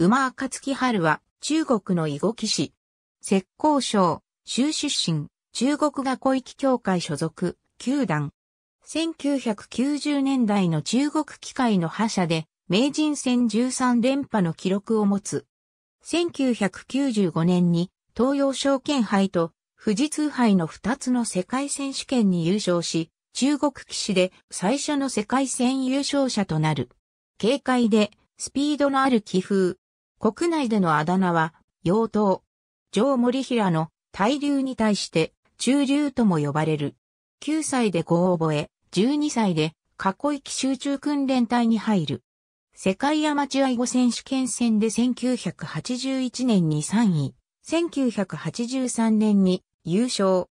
馬暁春は中国の囲碁騎士。浙江省、州出身、中国学校域協会所属、球団。1990年代の中国機械の覇者で、名人戦13連覇の記録を持つ。1995年に東洋証券杯と富士通杯の2つの世界選手権に優勝し、中国騎士で最初の世界戦優勝者となる。軽快でスピードのある棋風、国内でのあだ名は、妖刀。上森平の大流に対して中流とも呼ばれる。9歳で五を覚え、12歳で過去域集中訓練隊に入る。世界アマチュア囲碁選手権戦で1981年に3位、1983年に優勝。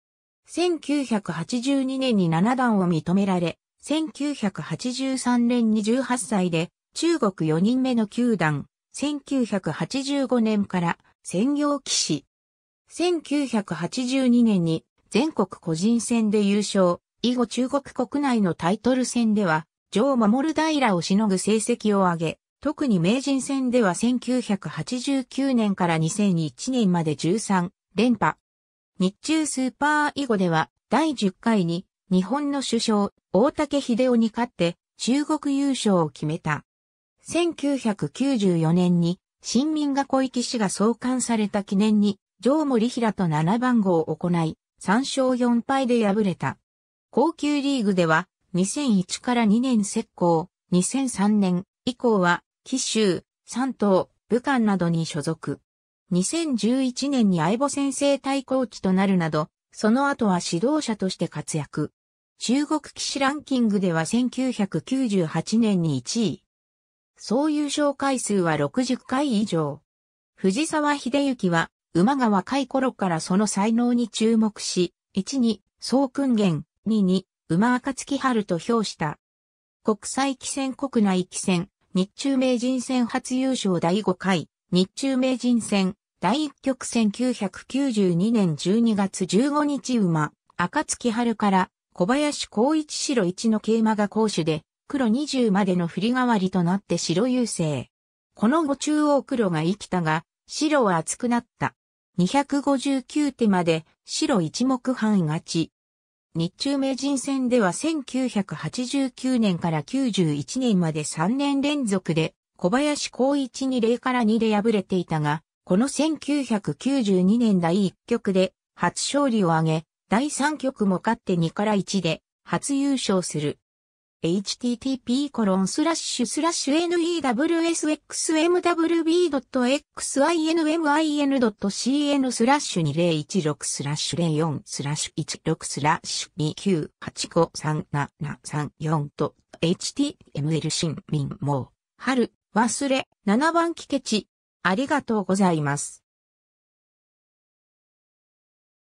1982年に7段を認められ、1983年に18歳で中国4人目の9段、1985年から専業騎士。1982年に全国個人戦で優勝、以後中国国内のタイトル戦では、上守平をしのぐ成績を上げ、特に名人戦では1989年から2001年まで13連覇。日中スーパー以後では第10回に日本の首相大竹秀夫に勝って中国優勝を決めた。1994年に新民が小池氏が創刊された記念に、上森平と7番号を行い、3勝4敗で敗れた。高級リーグでは、2001から2年石膏、2003年以降は、紀州、山東、武漢などに所属。2011年に相棒先生対抗期となるなど、その後は指導者として活躍。中国騎士ランキングでは1998年に1位、総優勝回数は60回以上。藤沢秀幸は、馬が若い頃からその才能に注目し、1に、総訓元、2に、馬暁春と評した。国際棋戦国内棋戦、日中名人戦初優勝第5回、日中名人戦、第1局1992年12月15日馬、暁春から小林光一白一の桂馬が攻守で、黒20までの振り代わりとなって白優勢。この後中央黒が生きたが、白は厚くなった。259手まで白一目半勝ち。日中名人戦では1989年から91年まで3年連続で小林光一に0から2で敗れていたが、この1992年第1局で初勝利を挙げ、第3局も勝って2から1で初優勝する。http://newsxmwb.xinin.cn m スラッシュ2016スラッシュ04スラッシュ16スラッシュ29853734と html 新民も春忘れ7番キケチありがとうございます。